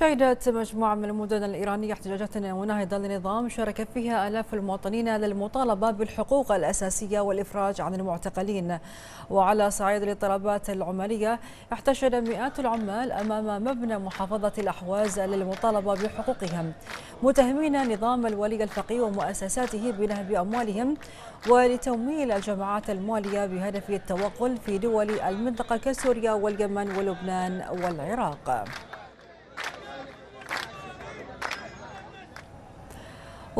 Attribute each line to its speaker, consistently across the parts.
Speaker 1: شهدت مجموعة من المدن الإيرانية احتجاجات مناهضة للنظام شارك فيها آلاف المواطنين للمطالبة بالحقوق الأساسية والإفراج عن المعتقلين وعلى صعيد الاضطرابات العمالية احتشد مئات العمال أمام مبنى محافظة الأحواز للمطالبة بحقوقهم متهمين نظام الولي الفقيه ومؤسساته بنهب أموالهم ولتمويل الجماعات المالية بهدف التوغل في دول المنطقة كسوريا واليمن ولبنان والعراق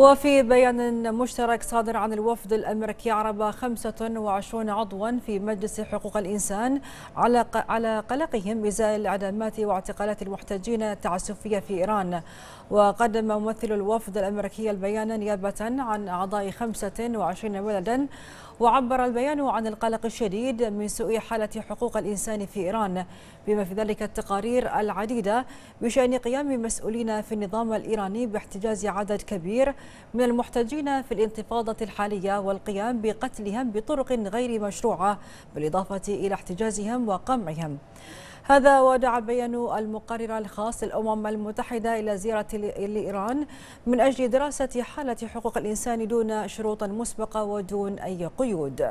Speaker 1: وفي بيان مشترك صادر عن الوفد الامريكي عرب 25 عضوا في مجلس حقوق الانسان على على قلقهم ازاء الاعدامات واعتقالات المحتجين التعسفيه في ايران وقدم ممثل الوفد الامريكي البيان نيابه عن اعضاء 25 بلدا وعبر البيان عن القلق الشديد من سوء حاله حقوق الانسان في ايران بما في ذلك التقارير العديده بشان قيام مسؤولين في النظام الايراني باحتجاز عدد كبير من المحتجين في الانتفاضة الحالية والقيام بقتلهم بطرق غير مشروعة بالإضافة إلى احتجازهم وقمعهم هذا ودع بيان المقرر الخاص للأمم المتحدة إلى زيارة لإيران من أجل دراسة حالة حقوق الإنسان دون شروط مسبقة ودون أي قيود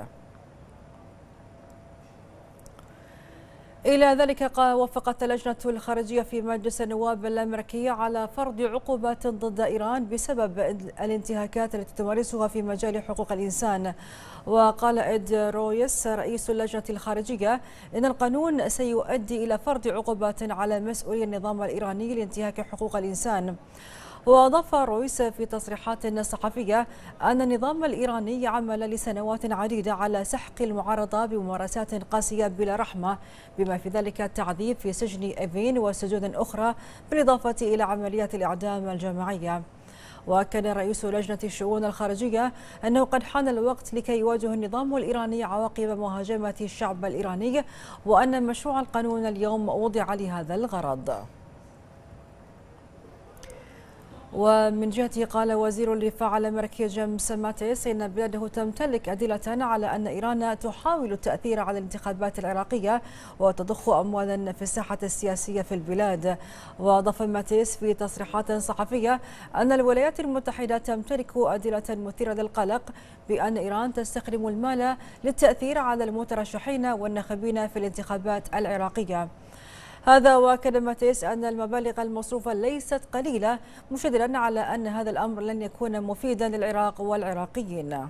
Speaker 1: إلى ذلك وافقت اللجنة الخارجية في مجلس النواب الأمريكي على فرض عقوبات ضد إيران بسبب الانتهاكات التي تمارسها في مجال حقوق الإنسان وقال إد رويس رئيس اللجنة الخارجية إن القانون سيؤدي إلى فرض عقوبات على مسؤولي النظام الإيراني لانتهاك حقوق الإنسان وأضاف رويس في تصريحات صحفية أن النظام الإيراني عمل لسنوات عديدة على سحق المعارضة بممارسات قاسية بلا رحمة بما في ذلك التعذيب في سجن إيفين وسجون أخرى بالإضافة إلى عمليات الإعدام الجماعية وأكد رئيس لجنة الشؤون الخارجية أنه قد حان الوقت لكي يواجه النظام الإيراني عواقب مهاجمة الشعب الإيراني وأن مشروع القانون اليوم وضع لهذا الغرض ومن جهته قال وزير الدفاع الامريكي جيمس ماتيس ان بلاده تمتلك ادله على ان ايران تحاول التاثير على الانتخابات العراقيه وتضخ اموالا في الساحه السياسيه في البلاد واضاف ماتيس في تصريحات صحفيه ان الولايات المتحده تمتلك ادله مثيره للقلق بان ايران تستخدم المال للتاثير على المترشحين والناخبين في الانتخابات العراقيه هذا وكان ماتيس أن المبالغ المصروفة ليست قليلة مشددا على أن هذا الأمر لن يكون مفيدا للعراق والعراقيين